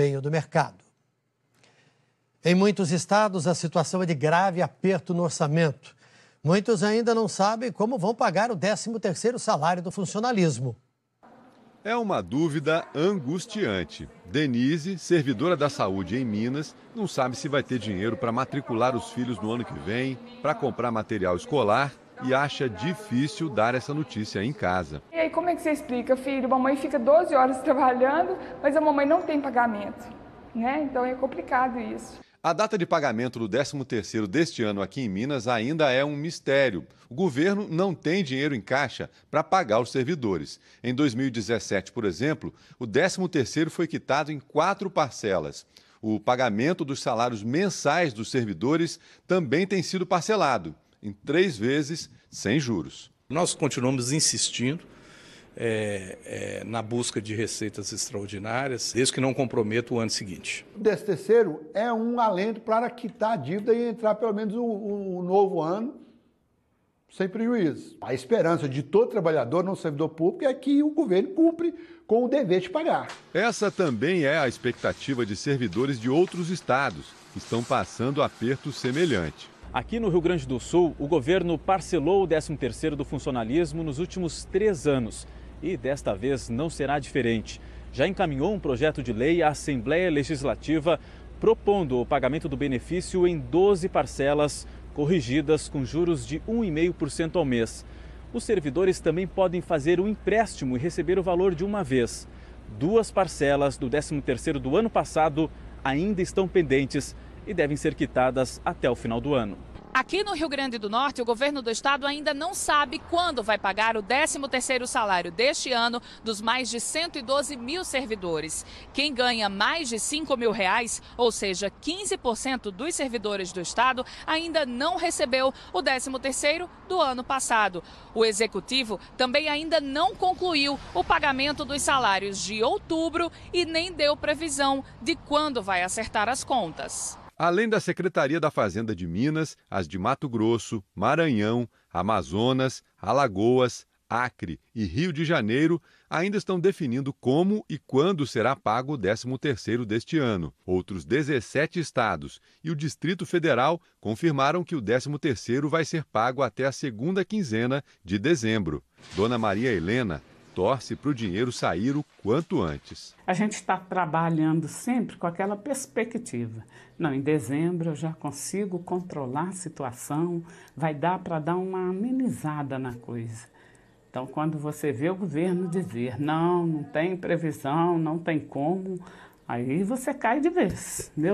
desempenho do mercado. Em muitos estados, a situação é de grave aperto no orçamento. Muitos ainda não sabem como vão pagar o 13º salário do funcionalismo. É uma dúvida angustiante. Denise, servidora da saúde em Minas, não sabe se vai ter dinheiro para matricular os filhos no ano que vem, para comprar material escolar e acha difícil dar essa notícia em casa. E aí, como é que você explica, filho? A mamãe fica 12 horas trabalhando, mas a mamãe não tem pagamento, né? Então é complicado isso. A data de pagamento do 13º deste ano aqui em Minas ainda é um mistério. O governo não tem dinheiro em caixa para pagar os servidores. Em 2017, por exemplo, o 13º foi quitado em quatro parcelas. O pagamento dos salários mensais dos servidores também tem sido parcelado em três vezes sem juros. Nós continuamos insistindo é, é, na busca de receitas extraordinárias, desde que não comprometa o ano seguinte. O 13 terceiro é um alento para quitar a dívida e entrar pelo menos o, novo ano sem prejuízo. A esperança de todo trabalhador, não servidor público, é que o governo cumpre com o dever de pagar. Essa também é a expectativa de servidores de outros estados que estão passando aperto semelhante. Aqui no Rio Grande do Sul, o governo parcelou o 13º do funcionalismo nos últimos três anos e desta vez não será diferente. Já encaminhou um projeto de lei à Assembleia Legislativa propondo o pagamento do benefício em 12 parcelas corrigidas com juros de 1,5% ao mês. Os servidores também podem fazer um empréstimo e receber o valor de uma vez. Duas parcelas do 13º do ano passado ainda estão pendentes e devem ser quitadas até o final do ano. Aqui no Rio Grande do Norte, o governo do estado ainda não sabe quando vai pagar o 13º salário deste ano dos mais de 112 mil servidores. Quem ganha mais de 5 mil reais, ou seja, 15% dos servidores do estado, ainda não recebeu o 13º do ano passado. O executivo também ainda não concluiu o pagamento dos salários de outubro e nem deu previsão de quando vai acertar as contas. Além da Secretaria da Fazenda de Minas, as de Mato Grosso, Maranhão, Amazonas, Alagoas, Acre e Rio de Janeiro ainda estão definindo como e quando será pago o 13º deste ano. Outros 17 estados e o Distrito Federal confirmaram que o 13º vai ser pago até a segunda quinzena de dezembro. Dona Maria Helena torce para o dinheiro sair o quanto antes. A gente está trabalhando sempre com aquela perspectiva. Não, em dezembro eu já consigo controlar a situação, vai dar para dar uma amenizada na coisa. Então, quando você vê o governo dizer não, não tem previsão, não tem como, aí você cai de vez. Meu